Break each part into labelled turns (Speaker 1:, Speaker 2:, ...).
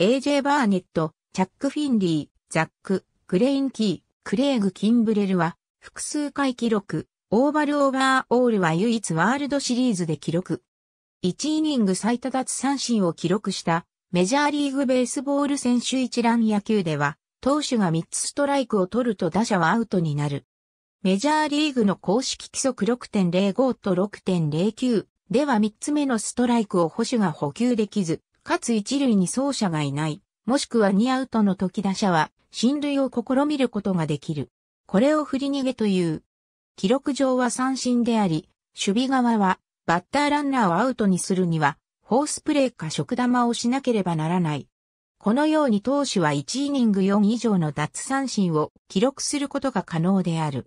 Speaker 1: AJ バーネット、チャック・フィンリー、ザック、グレインキー、クレーグ・キンブレルは、複数回記録、オーバル・オーバー・オールは唯一ワールドシリーズで記録。1イニング最多奪三振を記録したメジャーリーグベースボール選手一覧野球では、投手が3つストライクを取ると打者はアウトになる。メジャーリーグの公式規則6.05と6.09では3つ目のストライクを保守が補給できず、かつ一塁に走者がいない、もしくは2アウトの時打者は、進塁を試みることができる。これを振り逃げという。記録上は三振であり、守備側は、バッターランナーをアウトにするには、フォースプレーか食玉をしなければならない。このように投手は1イニング4以上の奪三振を記録することが可能である。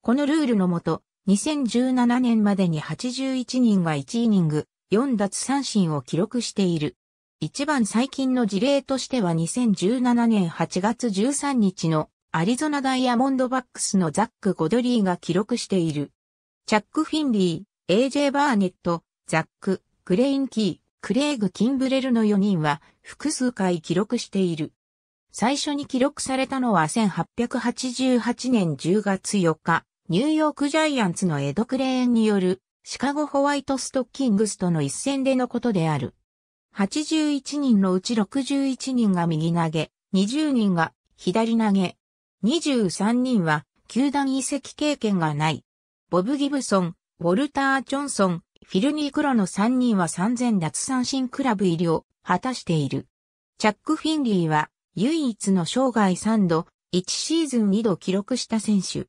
Speaker 1: このルールのもと、2017年までに81人が1イニング4奪三振を記録している。一番最近の事例としては2017年8月13日のアリゾナダイヤモンドバックスのザック・ゴドリーが記録している。チャック・フィンリー、AJ バーネット、ザック、クレインキー、クレイグ・キンブレルの4人は複数回記録している。最初に記録されたのは1888年10月4日、ニューヨークジャイアンツのエド・クレーンによるシカゴホワイトストッキングスとの一戦でのことである。81人のうち61人が右投げ、20人が左投げ。23人は球団移籍経験がない。ボブ・ギブソン、ウォルター・ジョンソン、フィルニー・クロの3人は3000奪三振クラブ入りを果たしている。チャック・フィンリーは唯一の生涯3度、1シーズン2度記録した選手。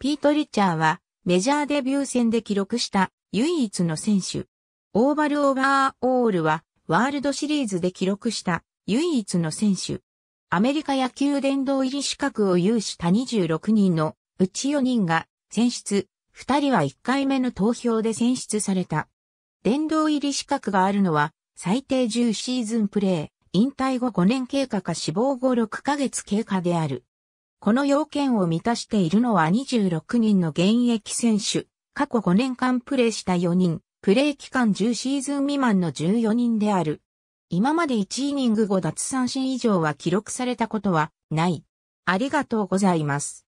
Speaker 1: ピート・リッチャーはメジャーデビュー戦で記録した唯一の選手。オーバル・オーバー・オールはワールドシリーズで記録した唯一の選手。アメリカ野球殿堂入り資格を有した26人のうち4人が選出、2人は1回目の投票で選出された。殿堂入り資格があるのは最低10シーズンプレー、引退後5年経過か死亡後6ヶ月経過である。この要件を満たしているのは26人の現役選手、過去5年間プレーした4人、プレイ期間10シーズン未満の14人である。今まで1イニング5奪三振以上は記録されたことはない。ありがとうございます。